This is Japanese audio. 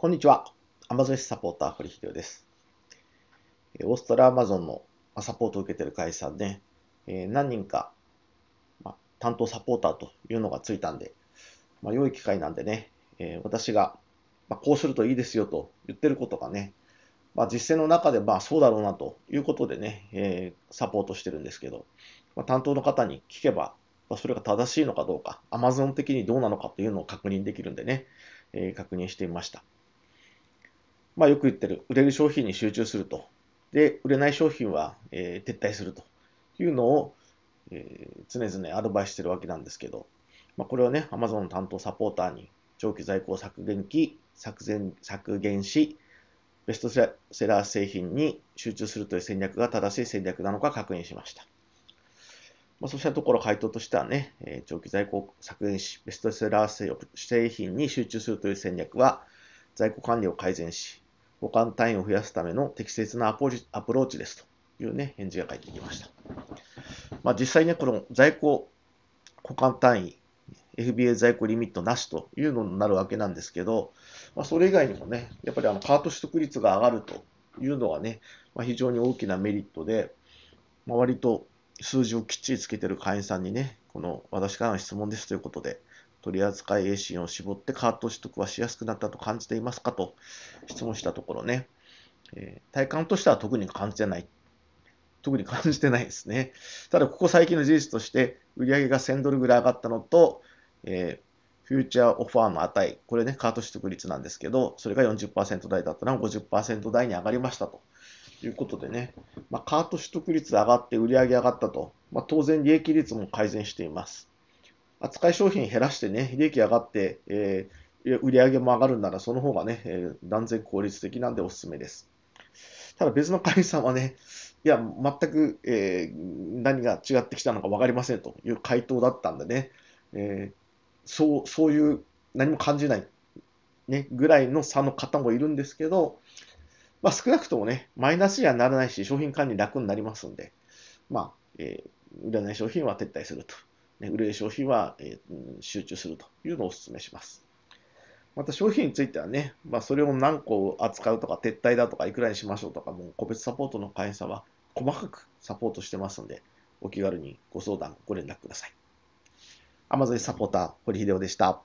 こんにちは。アマゾンサポーター、堀秀夫です。オーストラアマゾンのサポートを受けている会社で、ね、え何人か、ま、担当サポーターというのがついたんで、まあ、良い機会なんでね、え私が、まこうするといいですよと言ってることがね、まあ、実践の中でまあそうだろうなということでね、えサポートしてるんですけど、ま担当の方に聞けば、まそれが正しいのかどうか、Amazon 的にどうなのかというのを確認できるんでね、え確認してみました。まあ、よく言ってる、売れる商品に集中すると。で、売れない商品は、えー、撤退するというのを、えー、常々アドバイスしてるわけなんですけど、まあ、これをね、Amazon 担当サポーターに長期在庫を削減期、削減削減し、ベストセラー製品に集中するという戦略が正しい戦略なのか確認しました。まあ、そうしたところ回答としてはね、えー、長期在庫を削減し、ベストセラー製品に集中するという戦略は、在庫管理を改善し、保管単位を増やすための適切なアプローチですというね、返事が返ってきました。まあ、実際ね、この在庫保管単位、FBA 在庫リミットなしというのになるわけなんですけど、まあ、それ以外にもね、やっぱりあのカート取得率が上がるというのはね、まあ、非常に大きなメリットで、まあ、割と数字をきっちりつけてる会員さんにね、この私からの質問ですということで、取扱い栄心を絞ってカート取得はしやすくなったと感じていますかと質問したところね、えー、体感としては特に感じてない。特に感じてないですね。ただ、ここ最近の事実として、売上が1000ドルぐらい上がったのと、えー、フューチャーオファーの値、これね、カート取得率なんですけど、それが40%台だったの50%台に上がりましたということでね、まあ、カート取得率上がって売上上がったと、まあ、当然利益率も改善しています。扱い商品減らしてね、利益上がって、えー、売り上げも上がるんなら、その方がね、えー、断然効率的なんでおすすめです。ただ別の会員さんはね、いや、全く、えー、何が違ってきたのか分かりませんという回答だったんでね、えー、そうそういう何も感じない、ね、ぐらいの差の方もいるんですけど、まあ、少なくともね、マイナスにはならないし、商品管理楽になりますんで、まあ、えー、売れない商品は撤退すると売れる品は、えー、集中するというのをお勧めします。また商品についてはね、まあ、それを何個扱うとか撤退だとかいくらにしましょうとかもう個別サポートの会員さは細かくサポートしてますのでお気軽にご相談ご連絡ください。Amazon サポーター堀秀夫でした。